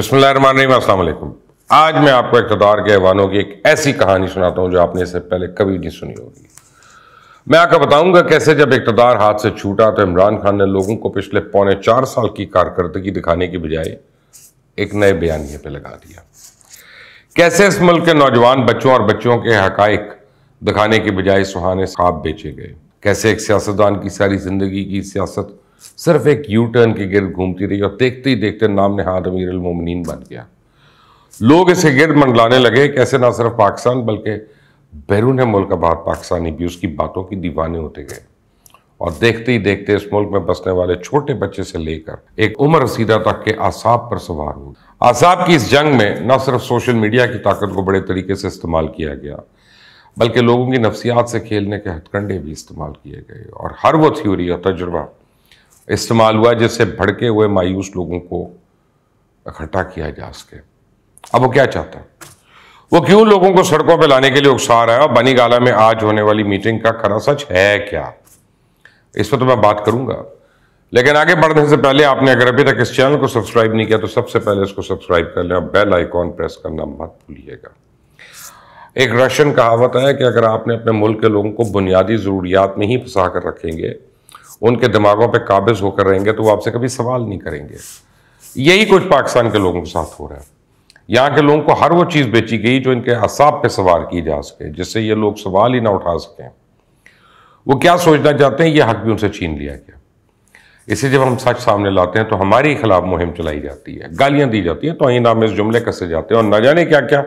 अस्सलाम वालेकुम आज मैं आपको इकतदार के ऐवानों की एक ऐसी कहानी सुनाता हूँ जो आपने इससे पहले कभी नहीं सुनी होगी मैं आपको बताऊंगा कैसे जब इकतदार हाथ से छूटा तो इमरान खान ने लोगों को पिछले पौने चार साल की कारकर्दगी दिखाने की बजाय एक नए बयानिए पे लगा दिया कैसे इस मुल्क के नौजवान बच्चों और बच्चों के हक दिखाने के बजाय सुहाने साहब बेचे गए कैसे एक सियासतदान की सारी जिंदगी की सियासत सिर्फ एक यू टर्न के गिर्द घूमती रही और देखते ही देखते नाम नहाद अमीर उलमोमिन बन गया लोग इसे गिर्द मंडलाने लगे कैसे ना सिर्फ पाकिस्तान बल्कि बैरून मुल्क आबाद पाकिस्तानी भी उसकी बातों की दीवाने होते गए और देखते ही देखते इस मुल्क में बसने वाले छोटे बच्चे से लेकर एक उम्र सीधा तक के आसाब पर सवार हुए आसाब की इस जंग में न सिर्फ सोशल मीडिया की ताकत को बड़े तरीके से इस्तेमाल किया गया बल्कि लोगों की नफसियात से खेलने के हथकंडे भी इस्तेमाल किए गए और हर वो थ्योरी और तजुर्बा इस्तेमाल हुआ जिससे भड़के हुए मायूस लोगों को इकट्ठा किया जा सके अब वो क्या चाहता है वो क्यों लोगों को सड़कों पर लाने के लिए उकसा रहा है और बनी गाला में आज होने वाली मीटिंग का खरा सच है क्या इस पर तो मैं बात करूंगा लेकिन आगे बढ़ने से पहले आपने अगर अभी तक इस चैनल को सब्सक्राइब नहीं किया तो सबसे पहले इसको सब्सक्राइब कर लें और बेल आइकॉन प्रेस करना मत भूलिएगा एक रशियन कहावत है कि अगर आपने अपने मुल्क के लोगों को बुनियादी ज़रूरियात में ही फंसा कर रखेंगे उनके दिमागों पे काबिज होकर रहेंगे तो वो आपसे कभी सवाल नहीं करेंगे यही कुछ पाकिस्तान के लोगों के साथ हो रहा है यहाँ के लोगों को हर वो चीज़ बेची गई जो इनके असाब पे सवार की जा सके जिससे ये लोग सवाल ही ना उठा सकें वो क्या सोचना चाहते हैं ये हक भी उनसे छीन लिया गया इसे जब हम सच सामने लाते हैं तो हमारे खिलाफ मुहिम चलाई जाती है गालियाँ दी जाती हैं तो नाम इस जुमले कसे जाते हैं और ना जाने क्या क्या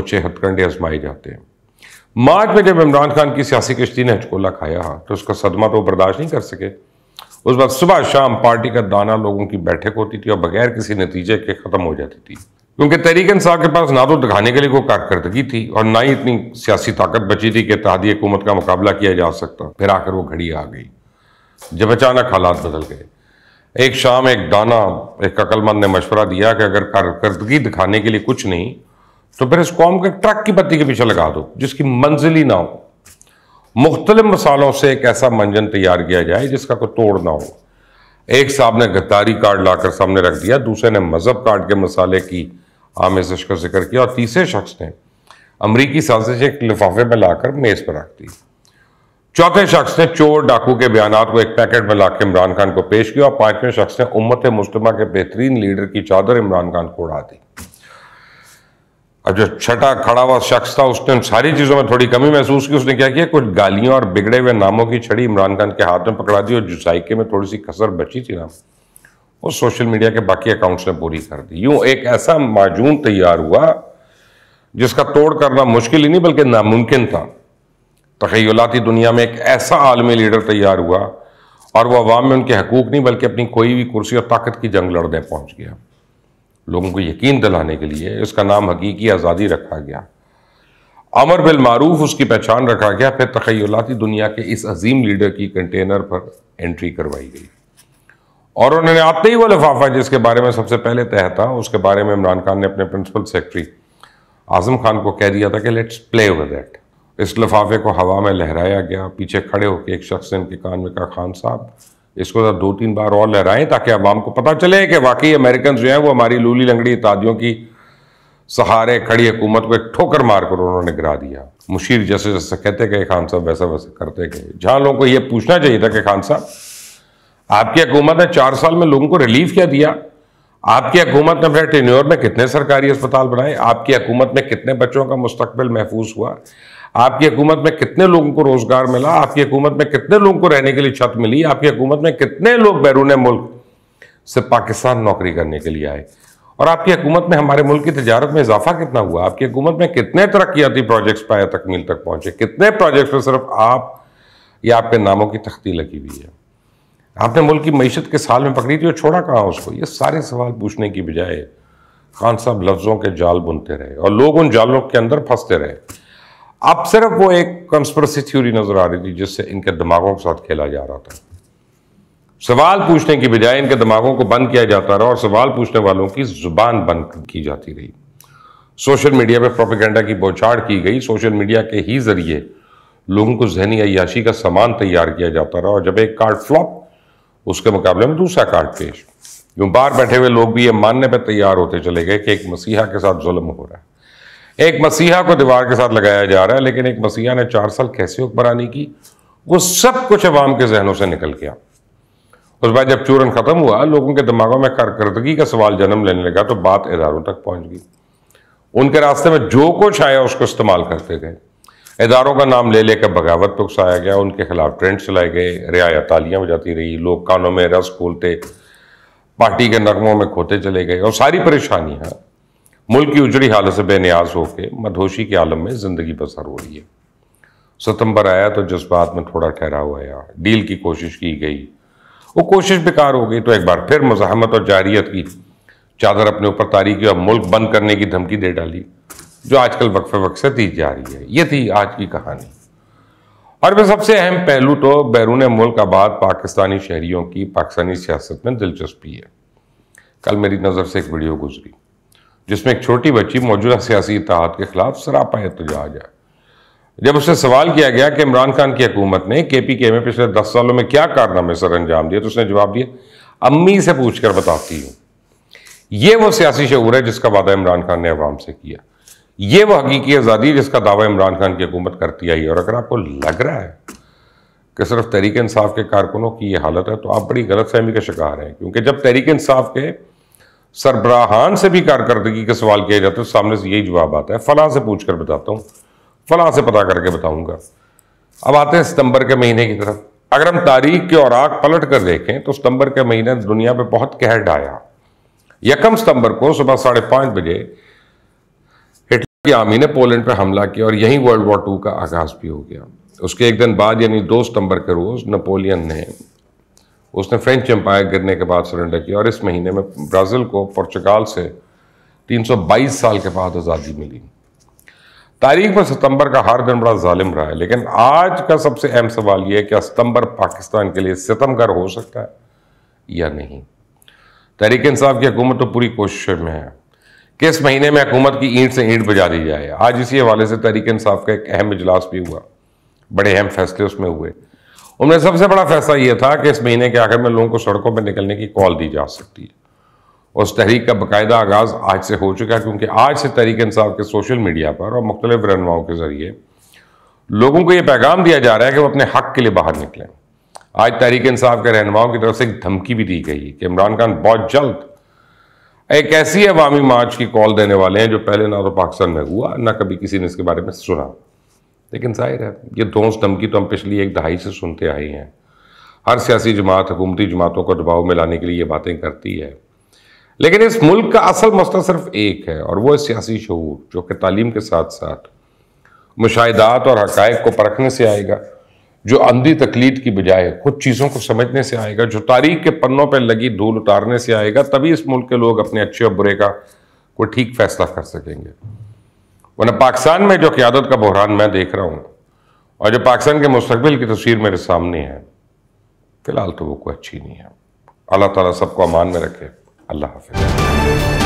ओछे हथकंडे आजमाए जाते हैं मार्च में जब इमरान खान की सियासी किश्ती ने हचकोला खाया हाँ, तो उसका सदमा तो बर्दाश्त नहीं कर सके उस वक्त सुबह शाम पार्टी का दाना लोगों की बैठक होती थी और बगैर किसी नतीजे के ख़त्म हो जाती थी क्योंकि तहरीक इंसाफ के पास ना तो दिखाने के लिए कोई कारकर्दगी थी और ना ही इतनी सियासी ताकत बची थी कि इतिहादी हुकूमत का मुकाबला किया जा सकता फिर आकर वो घड़ी आ गई जब अचानक हालात बदल गए एक शाम एक दाना एक अकलमंद ने मशवरा दिया कि अगर कारकर्दगी दिखाने के लिए कुछ नहीं तो फिर इस कौम के ट्रक की पत्ती के पीछे लगा दो जिसकी मंजिल ही ना हो मुख्तलि मसालों से एक ऐसा मंजन तैयार किया जाए जिसका कोई तोड़ ना हो एक साहब ने गद्दारी कार्ड लाकर सामने रख दिया दूसरे ने मजहब कार्ड के मसाले की आमेजश का जिक्र किया और तीसरे शख्स ने अमरीकी साजिश एक लिफाफे में लाकर मेज़ पर रख दी चौथे शख्स ने चोर डाकू के बयान को एक पैकेट में लाकर इमरान खान को पेश किया और पांचवें शख्स ने उम्मत मुस्लिमा के बेहतरीन लीडर की चादर इमरान खान को उड़ा दी और जो छठा खड़ा हुआ शख्स था उसने उन सारी चीज़ों में थोड़ी कमी महसूस की उसने क्या किया कुछ गालियां और बिगड़े हुए नामों की छड़ी इमरान खान के हाथ में पकड़ा दी और जुसाइके जायके में थोड़ी सी कसर बची थी ना वो सोशल मीडिया के बाकी अकाउंट्स ने पूरी कर दी यूं एक ऐसा माजून तैयार हुआ जिसका तोड़ करना मुश्किल ही नहीं बल्कि नामुमकिन था तखयलाती दुनिया में एक ऐसा आलमी लीडर तैयार हुआ और वह अवाम में उनके हकूक़ नहीं बल्कि अपनी कोई भी कुर्सी और ताकत की जंग लड़ने पहुंच गया लोगों को यकीन दिलाने के लिए इसका नाम हकीकी आज़ादी रखा गया अमर बिल मारूफ उसकी पहचान रखा गया फिर तखयलाती दुनिया के इस अजीम लीडर की कंटेनर पर एंट्री करवाई गई और उन्होंने आते ही वो लिफाफा जिसके बारे में सबसे पहले तय था उसके बारे में इमरान खान ने अपने प्रिंसिपल सेक्रेटरी आजम खान को कह दिया था कि लेट्स प्ले विद दैट इस लिफाफे को हवा में लहराया गया पीछे खड़े होकर एक शख्स ने इनके कान में कहा खान साहब इसको ज़रा दो तीन बार और लहराएं ताकि आवाम को पता चले कि वाकई अमेरिकन जो हैं वो हमारी लूली लंगड़ी इतादियों की सहारे खड़ी हुकूमत को एक ठोकर मार कर उन्होंने गिरा दिया मुशीर जैसे जैसे कहते गए खान साहब वैसा वैसे करते गए जहाँ लोगों को ये पूछना चाहिए था कि खान साहब आपकी हुकूमत ने चार साल में लोगों को रिलीफ क्या दिया आपकी हुकूमत ने अपने टेन्योर में कितने सरकारी अस्पताल बनाए आपकी हुकूमत में कितने बच्चों का मुस्तबिल महफूज हुआ आपकी हुकूमत में कितने लोगों को रोजगार मिला आपकी हुकूमत में कितने लोगों को रहने के लिए छत मिली आपकी हुकूमत में कितने लोग बैरून मुल्क से पाकिस्तान नौकरी करने के लिए आए और आपकी हुकूमत में हमारे मुल्क की तजारत में इजाफा कितना हुआ आपकी हुकूमत में कितने तरक्याती प्रोजेक्ट्स पाया तकमील तक पहुंचे कितने प्रोजेक्ट्स पर सिर्फ आप या आपके नामों की तख्ती लगी हुई है आपने मुल्क की मीशत के साल में पकड़ी थी और छोड़ा कहाँ उसको ये सारे सवाल पूछने की बजाय खान साहब लफ्ज़ों के जाल बुनते रहे और लोग उन जालों के अंदर फंसते रहे अब सिर्फ वो एक कंस्परेसी थ्योरी नजर आ रही थी जिससे इनके दिमागों के साथ खेला जा रहा था सवाल पूछने की बजाय इनके दिमागों को बंद किया जाता रहा और सवाल पूछने वालों की जुबान बंद की जाती रही सोशल मीडिया पर प्रोपिगेंडा की बौछाड़ की गई सोशल मीडिया के ही जरिए लोगों को जहनी अयाशी का सामान तैयार किया जाता रहा और जब एक कार्ड फ्लॉप उसके मुकाबले में दूसरा कार्ड पेश जो बाहर बैठे हुए लोग भी ये मानने पर तैयार होते चले गए कि एक मसीहा के साथ जुल्म हो रहा है एक मसीहा को दीवार के साथ लगाया जा रहा है लेकिन एक मसीहा ने चार साल कैसे हुक्मरानी की वो सब कुछ अवाम के जहनों से निकल गया उस बाद जब चूरन ख़त्म हुआ लोगों के दिमागों में कारकर्दगी का सवाल जन्म लेने लगा तो बात इदारों तक पहुंच गई उनके रास्ते में जो कुछ आया उसको इस्तेमाल करते गए इदारों का नाम ले लेकर बगावत पर उकसाया गया उनके खिलाफ ट्रेंड चलाए गए रियाया तालियाँ बजाती रही लोग कानों में रस खोलते पार्टी के नगमों में खोते चले गए और सारी परेशानियाँ मुल्क की उजड़ी हालत से बेनियाज होकर मदहोशी के आलम में ज़िंदगी बसर हो रही है सितंबर आया तो जज्बात में थोड़ा हुआ आया डील की कोशिश की गई वो कोशिश बेकार हो गई तो एक बार फिर मजामत और जारियत की चादर अपने ऊपर तारी की और मुल्क बंद करने की धमकी दे डाली जो आजकल वक्फे वक्से थी दी जा रही है ये थी आज की कहानी और वह सबसे अहम पहलू तो बैरून मुल्क आबाद पाकिस्तानी शहरीों की पाकिस्तानी सियासत में दिलचस्पी है कल मेरी नज़र से एक वीडियो गुजरी जिसमें एक छोटी बच्ची मौजूदा सियासी इतिहाद के खिलाफ सरापा एहतजाज तो है जब उससे सवाल किया गया कि इमरान खान की हकूमत ने के पी के में पिछले दस सालों में क्या कारनामे सर अंजाम दिए तो उसने जवाब दिया अम्मी से पूछ कर बताती हूँ ये वो सियासी शूर है जिसका वादा इमरान खान ने अवाम से किया ये वो हकीकी आज़ादी जिसका दावा इमरान खान की हकूमत करती आई है और अगर आपको लग रहा है कि सिर्फ तहरीक इंसाफ के कारकुनों की ये हालत है तो आप बड़ी गलत फहमी का शिकार हैं क्योंकि जब तहरीक इंसाफ के सरबराहान से भी कारकर्दगी का सवाल किया जाता है सामने से यही जवाब आता है फलां से पूछ कर बताता हूँ फलां से पता करके बताऊंगा अब आते हैं सितंबर के महीने की तरफ अगर हम तारीख के आग पलट कर देखें तो सितंबर के महीने दुनिया में बहुत कह डाया यकम सितंबर को सुबह साढ़े पांच बजे हिटलर की आर्मी ने पोलैंड पर हमला किया और यहीं वर्ल्ड वॉर टू का आगाज भी हो गया उसके एक दिन बाद यानी दो सितंबर के रोज़ नेपोलियन ने उसने फ्रेंच एम्पायर गिरने के बाद सरेंडर किया और इस महीने में ब्राज़ील को पुर्तगाल से 322 साल के बाद आज़ादी मिली तारीख में सितंबर का हर दिन बड़ा ालिम रहा है लेकिन आज का सबसे अहम सवाल यह है कि सितंबर पाकिस्तान के लिए सितमगर हो सकता है या नहीं तहरीक इंसाफ की हकूमत तो पूरी कोशिश में है किस महीने में हुकूमत की ईंट से ईंट बजा दी जाए आज इसी हवाले से तहरीक इंसाफ का एक अहम इजलास भी हुआ बड़े अहम फैसले उसमें हुए उनमें सबसे बड़ा फैसला यह था कि इस महीने के आखिर में लोगों को सड़कों पर निकलने की कॉल दी जा सकती है उस तहरीक का बाकायदा आगाज़ आज से हो चुका है क्योंकि आज से तहरीक इंसाफ के सोशल मीडिया पर और मुख्तलिफ रहनुमाओं के ज़रिए लोगों को यह पैगाम दिया जा रहा है कि वो अपने हक के लिए बाहर निकलें आज तहरीक इंसाफ के रहनुमाओं की तरफ से एक धमकी भी दी गई कि इमरान खान बहुत जल्द एक ऐसी अवामी मार्च की कॉल देने वाले हैं जो पहले ना तो पाकिस्तान में हुआ ना कभी किसी ने इसके बारे में सुना लेकिन जाहिर है ये धोस धमकी तो हम पिछली एक दहाई से सुनते आए हैं हर सियासी जमात हुकूमती जमातों को दबाव में लाने के लिए ये बातें करती है लेकिन इस मुल्क का असल मसला सिर्फ एक है और वह सियासी शहूर जो कि तालीम के साथ साथ मुशाहदात और हकायक को परखने से आएगा जो अंधी तकलीद की बजाय खुद चीज़ों को समझने से आएगा जो तारीख के पन्नों पर लगी धूल उतारने से आएगा तभी इस मुल्क के लोग अपने अच्छे और बुरे का कोई ठीक फैसला कर सकेंगे वरना पाकिस्तान में जो क्यादत का बहरान मैं देख रहा हूँ और जो पाकिस्तान के मुस्तबिल की तस्वीर मेरे सामने है फ़िलहाल तो वो कोई अच्छी नहीं है अल्लाह ताला सबको अमान में रखे अल्लाह हाफिज़